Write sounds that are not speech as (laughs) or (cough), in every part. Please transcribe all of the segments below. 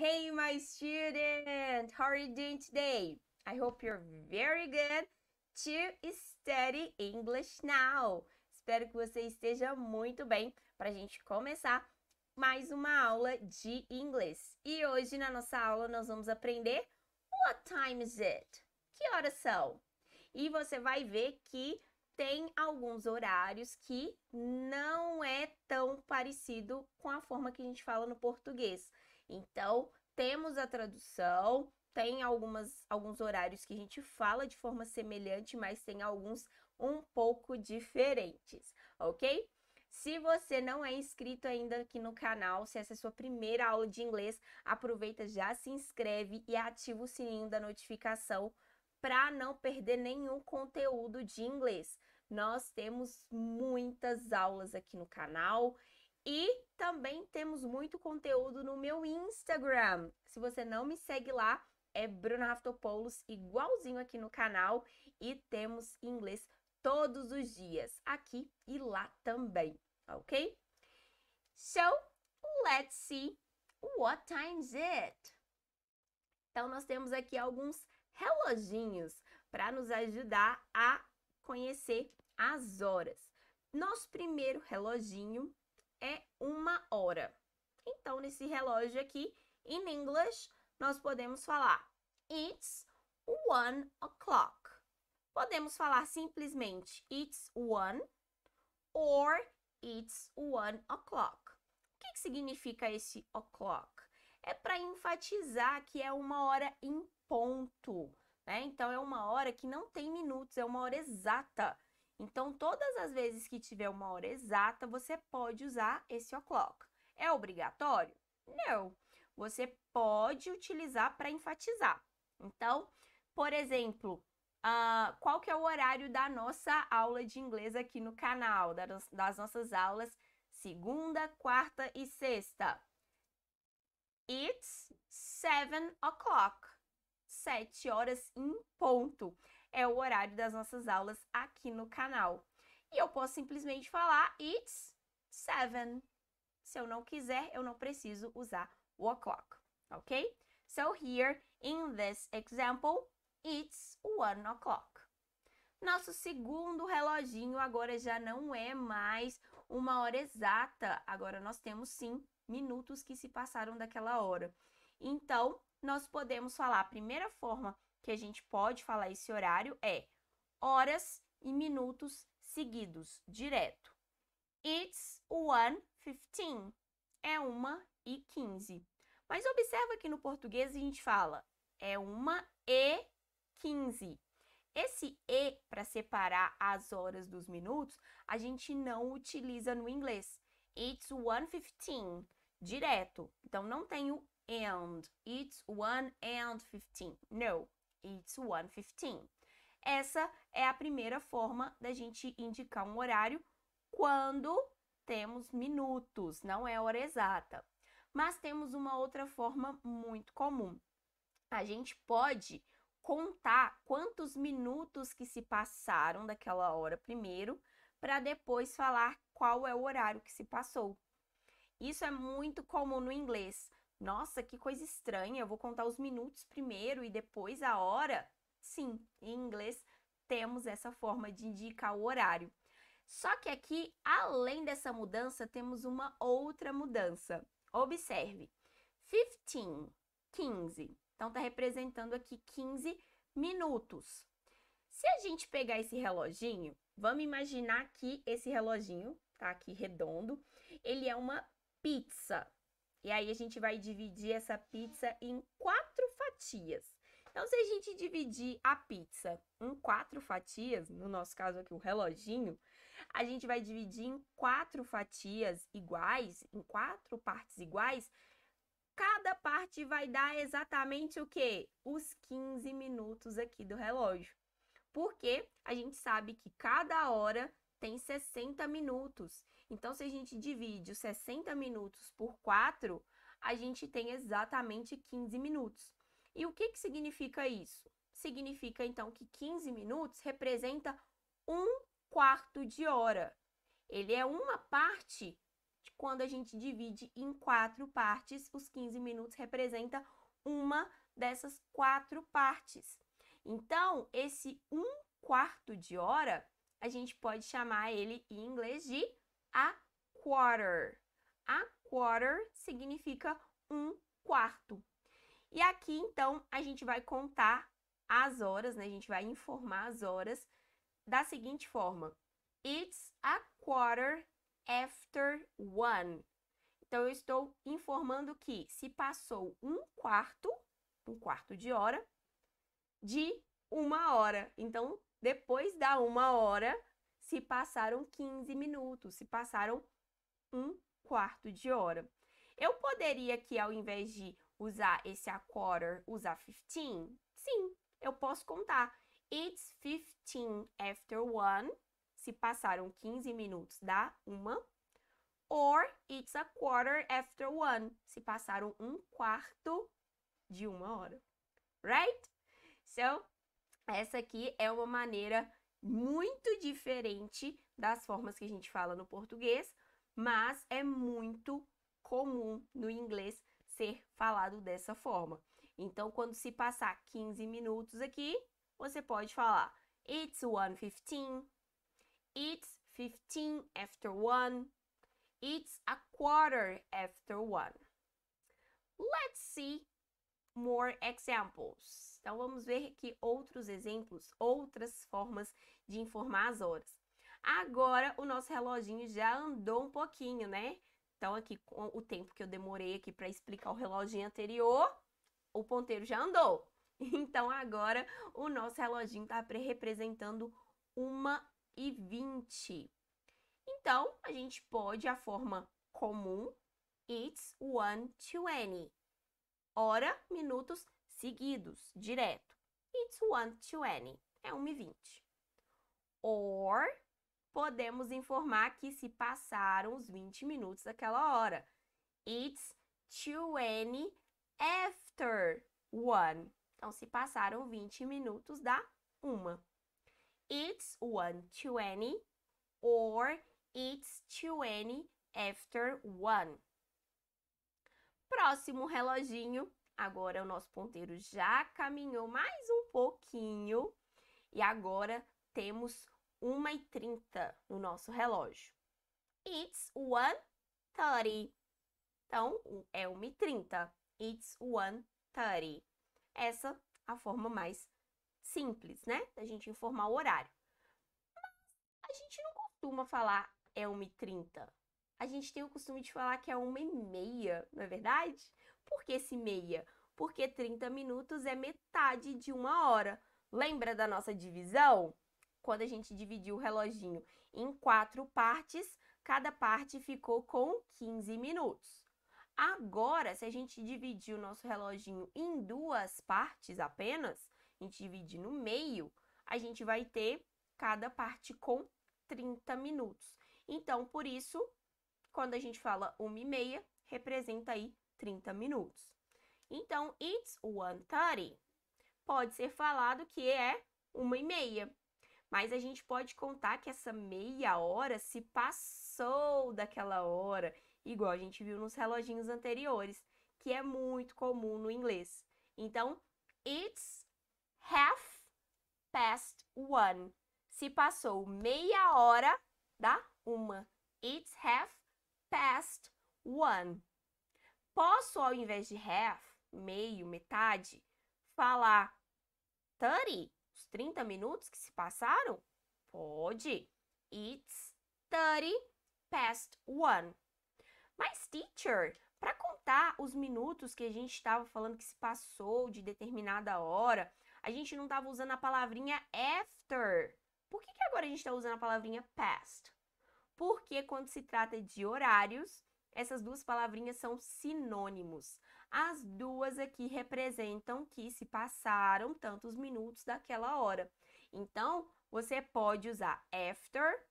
Hey, my student, how are you doing today? I hope you're very good to study English now. Espero que você esteja muito bem para a gente começar mais uma aula de inglês. E hoje na nossa aula nós vamos aprender What time is it? Que horas são? E você vai ver que tem alguns horários que não é tão parecido com a forma que a gente fala no português. Então, temos a tradução, tem algumas, alguns horários que a gente fala de forma semelhante, mas tem alguns um pouco diferentes, ok? Se você não é inscrito ainda aqui no canal, se essa é a sua primeira aula de inglês, aproveita, já se inscreve e ativa o sininho da notificação para não perder nenhum conteúdo de inglês. Nós temos muitas aulas aqui no canal e também temos muito conteúdo no meu Instagram. Se você não me segue lá, é Bruna Raftopoulos, igualzinho aqui no canal. E temos inglês todos os dias, aqui e lá também, ok? So, let's see what time is it? Então, nós temos aqui alguns reloginhos para nos ajudar a conhecer as horas. Nosso primeiro reloginho é uma hora. Então, nesse relógio aqui, em in inglês, nós podemos falar It's one o'clock. Podemos falar simplesmente It's one or It's one o'clock. O que, que significa esse o'clock? É para enfatizar que é uma hora em ponto. Né? Então, é uma hora que não tem minutos, é uma hora exata. Então, todas as vezes que tiver uma hora exata, você pode usar esse o'clock. É obrigatório? Não. Você pode utilizar para enfatizar. Então, por exemplo, uh, qual que é o horário da nossa aula de inglês aqui no canal, das nossas aulas segunda, quarta e sexta? It's seven o'clock. Sete horas em ponto é o horário das nossas aulas aqui no canal. E eu posso simplesmente falar it's seven. Se eu não quiser, eu não preciso usar o o'clock, ok? So here, in this example, it's one o'clock. Nosso segundo reloginho agora já não é mais uma hora exata. Agora nós temos sim minutos que se passaram daquela hora. Então, nós podemos falar a primeira forma que a gente pode falar esse horário é horas e minutos seguidos, direto. It's 1:15. É uma e 15. Mas observa que no português a gente fala é uma e 15. Esse e para separar as horas dos minutos, a gente não utiliza no inglês. It's 1:15, direto. Então não tem o and. It's 1 and 15. No. It's 1:15. Essa é a primeira forma da gente indicar um horário quando temos minutos, não é hora exata. Mas temos uma outra forma muito comum. A gente pode contar quantos minutos que se passaram daquela hora primeiro, para depois falar qual é o horário que se passou. Isso é muito comum no inglês nossa, que coisa estranha, eu vou contar os minutos primeiro e depois a hora. Sim, em inglês temos essa forma de indicar o horário. Só que aqui, além dessa mudança, temos uma outra mudança. Observe. 15, 15. Então está representando aqui 15 minutos. Se a gente pegar esse reloginho, vamos imaginar que esse reloginho, tá aqui redondo, ele é uma pizza. E aí a gente vai dividir essa pizza em quatro fatias. Então, se a gente dividir a pizza em quatro fatias, no nosso caso aqui o reloginho, a gente vai dividir em quatro fatias iguais, em quatro partes iguais. Cada parte vai dar exatamente o quê? Os 15 minutos aqui do relógio. Porque a gente sabe que cada hora tem 60 minutos. Então, se a gente divide os 60 minutos por 4, a gente tem exatamente 15 minutos. E o que, que significa isso? Significa, então, que 15 minutos representa um quarto de hora. Ele é uma parte de quando a gente divide em quatro partes, os 15 minutos representa uma dessas quatro partes. Então, esse um quarto de hora, a gente pode chamar ele em inglês de a quarter. A quarter significa um quarto. E aqui, então, a gente vai contar as horas, né? A gente vai informar as horas da seguinte forma: It's a quarter after one. Então, eu estou informando que se passou um quarto, um quarto de hora, de uma hora. Então, depois da uma hora, se passaram 15 minutos, se passaram um quarto de hora. Eu poderia aqui, ao invés de usar esse a quarter, usar 15? Sim, eu posso contar. It's 15 after one. Se passaram 15 minutos, dá uma. Or it's a quarter after one. Se passaram um quarto de uma hora. Right? So, essa aqui é uma maneira muito diferente das formas que a gente fala no português, mas é muito comum no inglês ser falado dessa forma. Então, quando se passar 15 minutos aqui, você pode falar It's 1:15. It's 15 after 1. It's a quarter after 1. Let's see more examples. Então vamos ver aqui outros exemplos, outras formas de informar as horas. Agora o nosso reloginho já andou um pouquinho, né? Então aqui com o tempo que eu demorei aqui para explicar o reloginho anterior, o ponteiro já andou. (laughs) Então agora o nosso reloginho está representando 1 e 20. Então a gente pode a forma comum, it's 1 20. Hora, minutos, seguidos, direto. It's one to any, é 1 e 20. Or, podemos informar que se passaram os 20 minutos daquela hora. It's 20 after 1. Então, se passaram 20 minutos da 1. It's 1.20 or it's 20 after 1. Próximo reloginho Agora o nosso ponteiro já caminhou mais um pouquinho e agora temos 1h30 no nosso relógio. It's 1h30. Então, é 1h30. It's 1h30. Essa é a forma mais simples, né? Da gente informar o horário. Mas a gente não costuma falar é 1h30. A gente tem o costume de falar que é 1h30, não é verdade? Por que esse meia? Porque 30 minutos é metade de uma hora. Lembra da nossa divisão? Quando a gente dividiu o reloginho em quatro partes, cada parte ficou com 15 minutos. Agora, se a gente dividir o nosso reloginho em duas partes apenas, a gente divide no meio, a gente vai ter cada parte com 30 minutos. Então, por isso, quando a gente fala uma e meia, representa aí 30 minutos. Então, it's 1.30 pode ser falado que é uma e meia. Mas a gente pode contar que essa meia hora se passou daquela hora, igual a gente viu nos reloginhos anteriores, que é muito comum no inglês. Então, it's half past one. Se passou meia hora da uma. It's half past one posso, ao invés de half, meio, metade, falar 30, os 30 minutos que se passaram? Pode. It's 30 past one. Mas, teacher, para contar os minutos que a gente estava falando que se passou de determinada hora, a gente não estava usando a palavrinha after. Por que, que agora a gente está usando a palavrinha past? Porque quando se trata de horários, essas duas palavrinhas são sinônimos. As duas aqui representam que se passaram tantos minutos daquela hora. Então, você pode usar after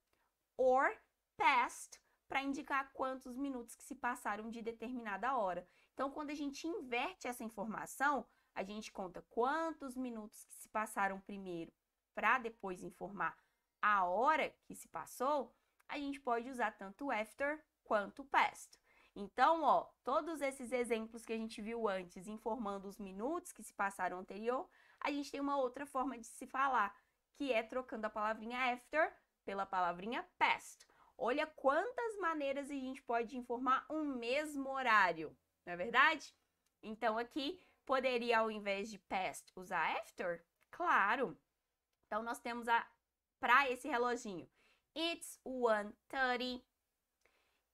or past para indicar quantos minutos que se passaram de determinada hora. Então, quando a gente inverte essa informação, a gente conta quantos minutos que se passaram primeiro para depois informar a hora que se passou, a gente pode usar tanto after quanto pesto. Então, ó, todos esses exemplos que a gente viu antes, informando os minutos que se passaram anterior, a gente tem uma outra forma de se falar, que é trocando a palavrinha after pela palavrinha past. Olha quantas maneiras a gente pode informar um mesmo horário, não é verdade? Então, aqui poderia, ao invés de past, usar after? Claro! Então, nós temos a para esse reloginho. It's 1:30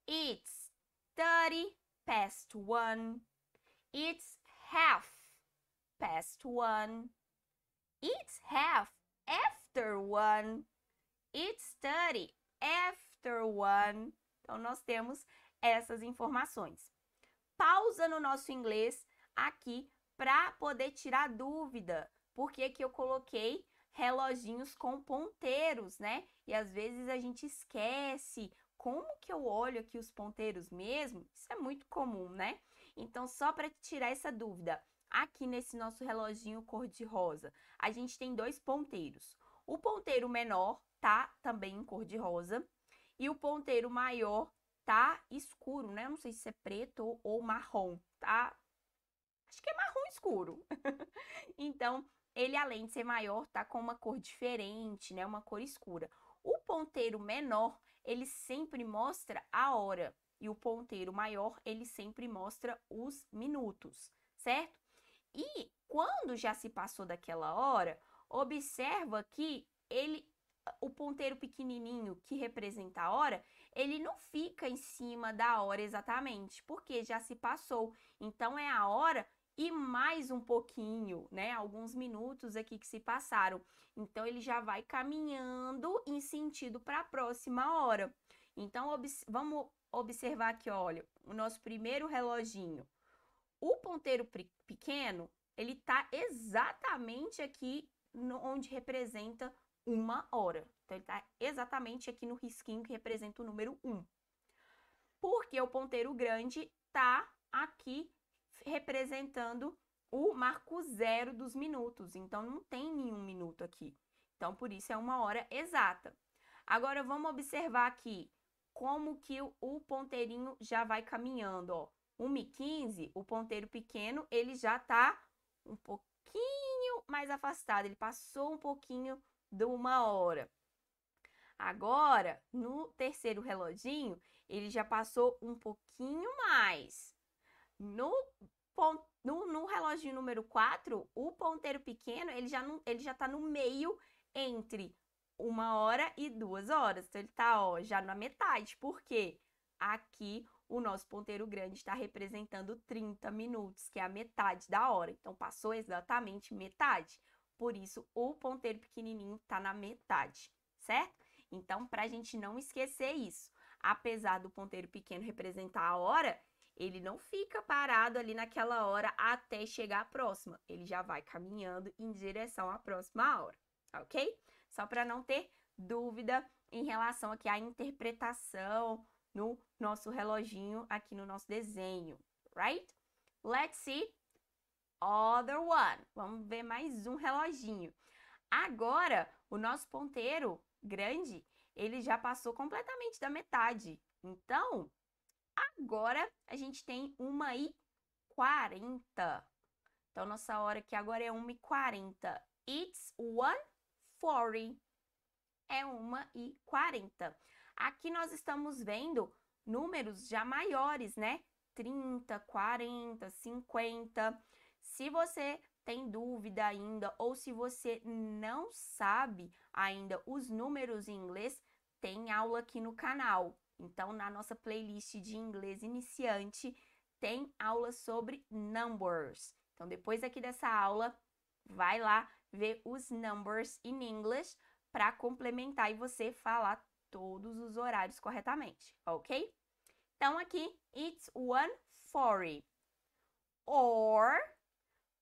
It's 30 past one. It's half past one. It's half after one. It's 30 after one. Então, nós temos essas informações. Pausa no nosso inglês aqui para poder tirar dúvida. Por que, que eu coloquei reloginhos com ponteiros, né? E às vezes a gente esquece como que eu olho aqui os ponteiros mesmo? Isso é muito comum, né? Então, só para tirar essa dúvida, aqui nesse nosso reloginho cor-de-rosa, a gente tem dois ponteiros. O ponteiro menor tá também em cor-de-rosa e o ponteiro maior tá escuro, né? não sei se é preto ou marrom, tá? Acho que é marrom escuro. (laughs) então, ele além de ser maior, tá com uma cor diferente, né? Uma cor escura. O ponteiro menor ele sempre mostra a hora e o ponteiro maior, ele sempre mostra os minutos, certo? E quando já se passou daquela hora, observa que ele o ponteiro pequenininho que representa a hora, ele não fica em cima da hora exatamente, porque já se passou. Então é a hora e mais um pouquinho, né? Alguns minutos aqui que se passaram. Então, ele já vai caminhando em sentido para a próxima hora. Então, vamos observar aqui, olha, o nosso primeiro reloginho. O ponteiro pequeno, ele está exatamente aqui no, onde representa uma hora. Então, ele está exatamente aqui no risquinho que representa o número 1. Um. Porque o ponteiro grande está aqui representando o marco zero dos minutos. Então, não tem nenhum minuto aqui. Então, por isso é uma hora exata. Agora, vamos observar aqui como que o ponteirinho já vai caminhando, ó. 1h15, o ponteiro pequeno, ele já está um pouquinho mais afastado, ele passou um pouquinho de uma hora. Agora, no terceiro reloginho, ele já passou um pouquinho mais. No no, no relógio número 4, o ponteiro pequeno, ele já, não, ele já tá no meio entre uma hora e duas horas. Então, ele tá, ó, já na metade. porque Aqui, o nosso ponteiro grande está representando 30 minutos, que é a metade da hora. Então, passou exatamente metade. Por isso, o ponteiro pequenininho está na metade, certo? Então, para a gente não esquecer isso, apesar do ponteiro pequeno representar a hora, ele não fica parado ali naquela hora até chegar à próxima. Ele já vai caminhando em direção à próxima hora, tá ok? Só para não ter dúvida em relação aqui à interpretação no nosso reloginho aqui no nosso desenho, right? Let's see other one. Vamos ver mais um reloginho. Agora, o nosso ponteiro grande, ele já passou completamente da metade. Então, Agora a gente tem 1 e 40. Então, nossa hora aqui agora é 1 e 40. It's 1.40. É 1 e 40. Aqui nós estamos vendo números já maiores, né? 30, 40, 50. Se você tem dúvida ainda ou se você não sabe ainda os números em inglês, tem aula aqui no canal. Então, na nossa playlist de inglês iniciante, tem aula sobre numbers. Então, depois aqui dessa aula, vai lá ver os numbers in English para complementar e você falar todos os horários corretamente, ok? Então, aqui, it's 1.40. Or,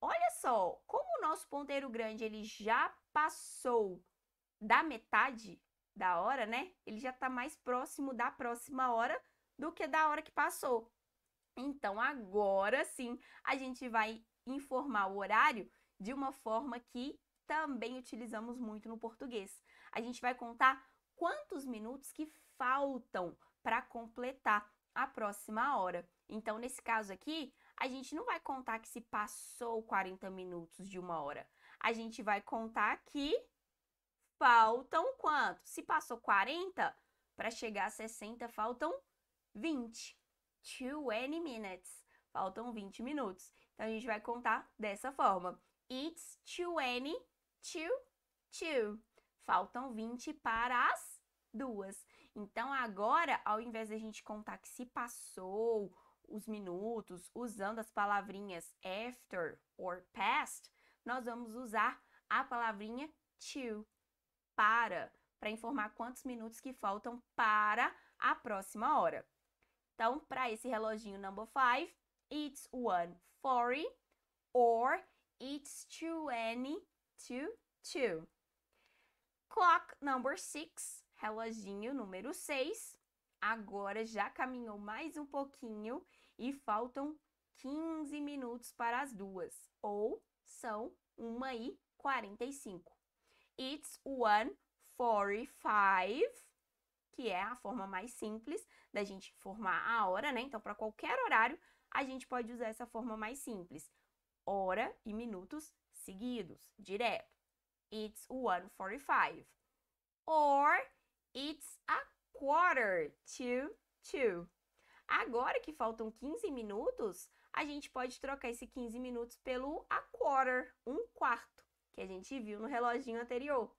olha só, como o nosso ponteiro grande ele já passou da metade, da hora, né? Ele já está mais próximo da próxima hora do que da hora que passou. Então, agora sim, a gente vai informar o horário de uma forma que também utilizamos muito no português. A gente vai contar quantos minutos que faltam para completar a próxima hora. Então, nesse caso aqui, a gente não vai contar que se passou 40 minutos de uma hora. A gente vai contar que faltam quanto? Se passou 40, para chegar a 60 faltam 20. 20 minutes. Faltam 20 minutos. Então a gente vai contar dessa forma. It's 20 to 2. Faltam 20 para as duas. Então agora, ao invés da gente contar que se passou os minutos usando as palavrinhas after or past, nós vamos usar a palavrinha to para, para informar quantos minutos que faltam para a próxima hora. Então, para esse reloginho number 5, it's 1:40 or it's 20 to 2. Clock number 6, reloginho número 6. Agora já caminhou mais um pouquinho e faltam 15 minutos para as duas, ou são 1 e 45. It's 1:45, que é a forma mais simples da gente formar a hora, né? Então, para qualquer horário, a gente pode usar essa forma mais simples. Hora e minutos seguidos, direto. It's 1:45. Or it's a quarter to two. Agora que faltam 15 minutos, a gente pode trocar esse 15 minutos pelo a quarter, um quarto que a gente viu no reloginho anterior.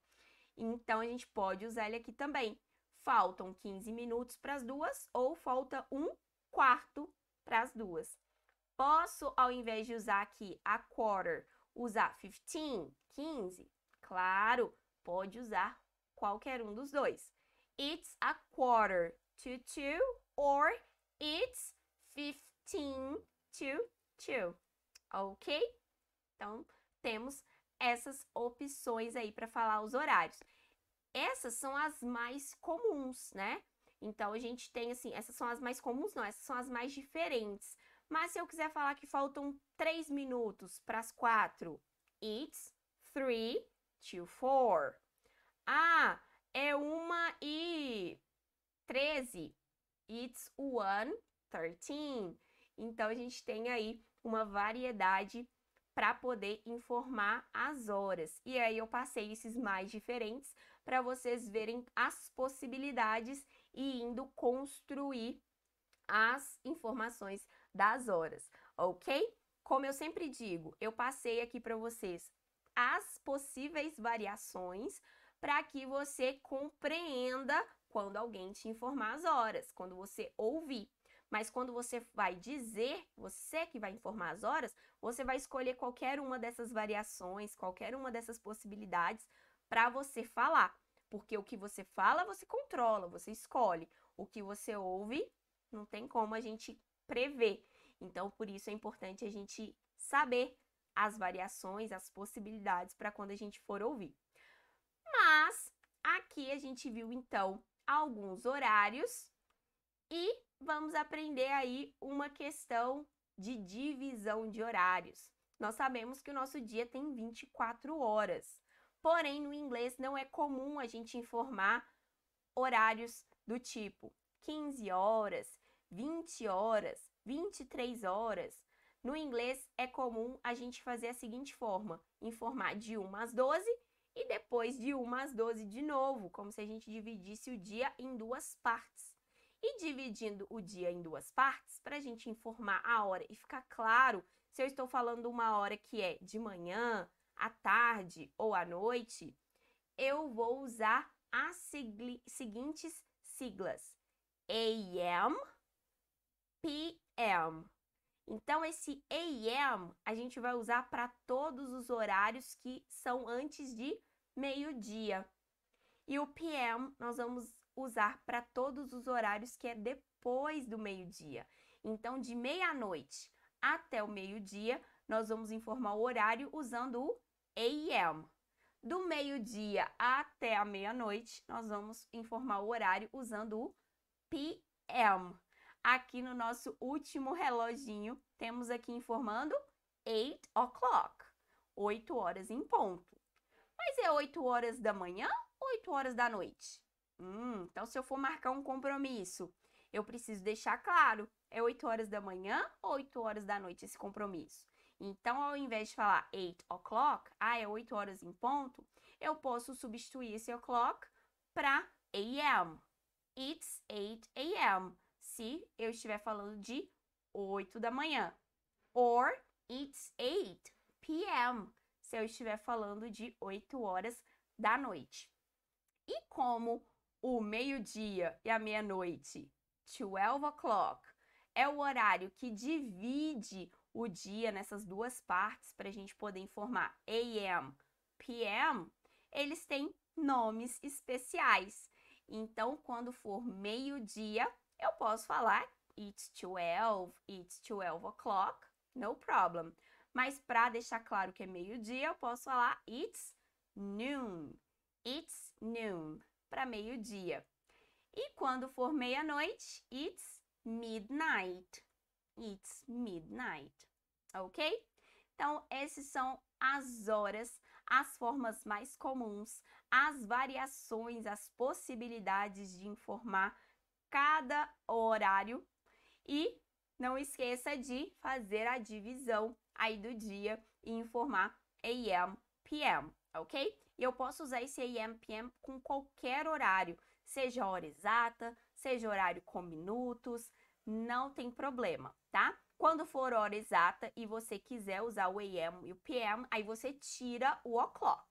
Então, a gente pode usar ele aqui também. Faltam 15 minutos para as duas ou falta um quarto para as duas. Posso, ao invés de usar aqui a quarter, usar 15, 15? Claro, pode usar qualquer um dos dois. It's a quarter to two or it's 15 to two. Ok? Então, temos essas opções aí para falar os horários. Essas são as mais comuns, né? Então a gente tem assim, essas são as mais comuns, não, essas são as mais diferentes. Mas se eu quiser falar que faltam 3 minutos para as 4, it's 3 to 4. Ah, é uma e 13. It's one thirteen Então a gente tem aí uma variedade para poder informar as horas. E aí eu passei esses mais diferentes para vocês verem as possibilidades e indo construir as informações das horas, ok? Como eu sempre digo, eu passei aqui para vocês as possíveis variações para que você compreenda quando alguém te informar as horas, quando você ouvir. Mas quando você vai dizer, você que vai informar as horas, você vai escolher qualquer uma dessas variações, qualquer uma dessas possibilidades para você falar. Porque o que você fala, você controla, você escolhe. O que você ouve, não tem como a gente prever. Então, por isso é importante a gente saber as variações, as possibilidades para quando a gente for ouvir. Mas aqui a gente viu então alguns horários e vamos aprender aí uma questão de divisão de horários. Nós sabemos que o nosso dia tem 24 horas. Porém, no inglês não é comum a gente informar horários do tipo 15 horas, 20 horas, 23 horas. No inglês é comum a gente fazer a seguinte forma: informar de 1 às 12 e depois de 1 às 12 de novo, como se a gente dividisse o dia em duas partes. E dividindo o dia em duas partes, para a gente informar a hora e ficar claro se eu estou falando uma hora que é de manhã, à tarde ou à noite, eu vou usar as seguintes siglas: AM, PM. Então, esse AM a gente vai usar para todos os horários que são antes de meio-dia. E o PM nós vamos usar para todos os horários que é depois do meio-dia. Então, de meia-noite até o meio-dia, nós vamos informar o horário usando o AM. Do meio-dia até a meia-noite, nós vamos informar o horário usando o PM. Aqui no nosso último reloginho, temos aqui informando 8 o'clock, 8 horas em ponto. Mas é 8 horas da manhã ou 8 horas da noite? Hum, então se eu for marcar um compromisso, eu preciso deixar claro, é 8 horas da manhã ou 8 horas da noite esse compromisso? Então, ao invés de falar 8 o'clock, ah, é 8 horas em ponto, eu posso substituir esse o'clock para am. It's 8 am. Se eu estiver falando de 8 da manhã. Or it's 8 pm. Se eu estiver falando de 8 horas da noite. E como o meio-dia e a meia-noite, 12 o'clock, é o horário que divide o dia nessas duas partes para a gente poder informar AM, PM, eles têm nomes especiais. Então, quando for meio-dia, eu posso falar it's 12, it's 12 o'clock, no problem. Mas para deixar claro que é meio-dia, eu posso falar it's noon, it's noon para meio-dia. E quando for meia-noite, it's midnight. It's midnight. Ok? Então, esses são as horas, as formas mais comuns, as variações, as possibilidades de informar cada horário. E não esqueça de fazer a divisão aí do dia e informar AM, PM, ok? E eu posso usar esse AM, PM com qualquer horário, seja hora exata, seja horário com minutos, não tem problema, tá? Quando for hora exata e você quiser usar o AM e o PM, aí você tira o o'clock,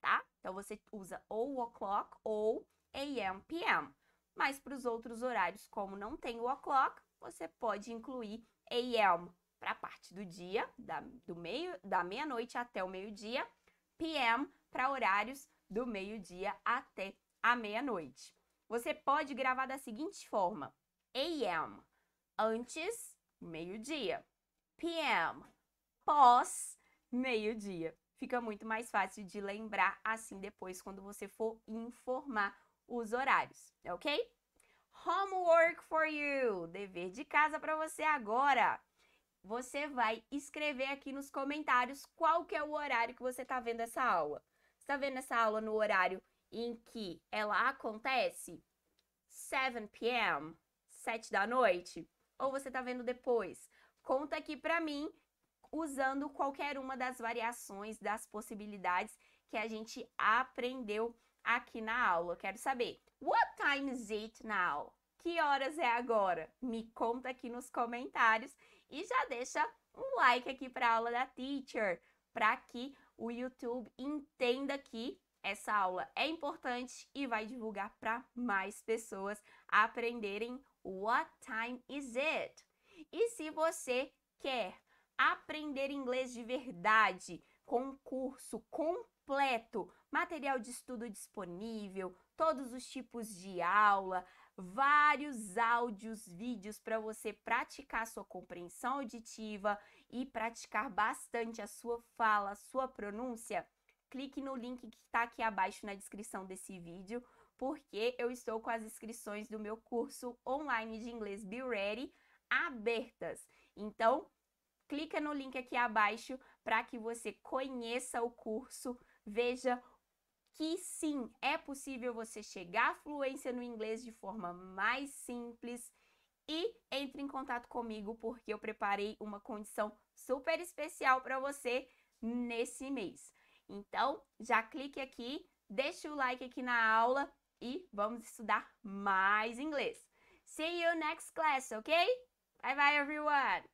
tá? Então você usa ou o o'clock ou AM, PM. Mas para os outros horários, como não tem o o'clock, você pode incluir AM para a parte do dia, da, do meio, da meia-noite até o meio-dia, PM para horários do meio-dia até a meia-noite. Você pode gravar da seguinte forma: AM, antes, meio-dia. PM, pós, meio-dia. Fica muito mais fácil de lembrar assim depois quando você for informar os horários, é ok? Homework for you, dever de casa para você agora. Você vai escrever aqui nos comentários qual que é o horário que você está vendo essa aula está vendo essa aula no horário em que ela acontece? 7 p.m., 7 da noite? Ou você está vendo depois? Conta aqui para mim usando qualquer uma das variações das possibilidades que a gente aprendeu aqui na aula. Quero saber, what time is it now? Que horas é agora? Me conta aqui nos comentários e já deixa um like aqui para a aula da teacher, para que o YouTube entenda que essa aula é importante e vai divulgar para mais pessoas aprenderem What time is it? E se você quer aprender inglês de verdade, com um curso completo, material de estudo disponível, todos os tipos de aula, vários áudios, vídeos para você praticar sua compreensão auditiva e praticar bastante a sua fala, a sua pronúncia, clique no link que está aqui abaixo na descrição desse vídeo, porque eu estou com as inscrições do meu curso online de inglês Be Ready abertas. Então, clica no link aqui abaixo para que você conheça o curso, veja que sim, é possível você chegar à fluência no inglês de forma mais simples e entre em contato comigo porque eu preparei uma condição super especial para você nesse mês. Então, já clique aqui, deixe o like aqui na aula e vamos estudar mais inglês. See you next class, ok? Bye bye everyone.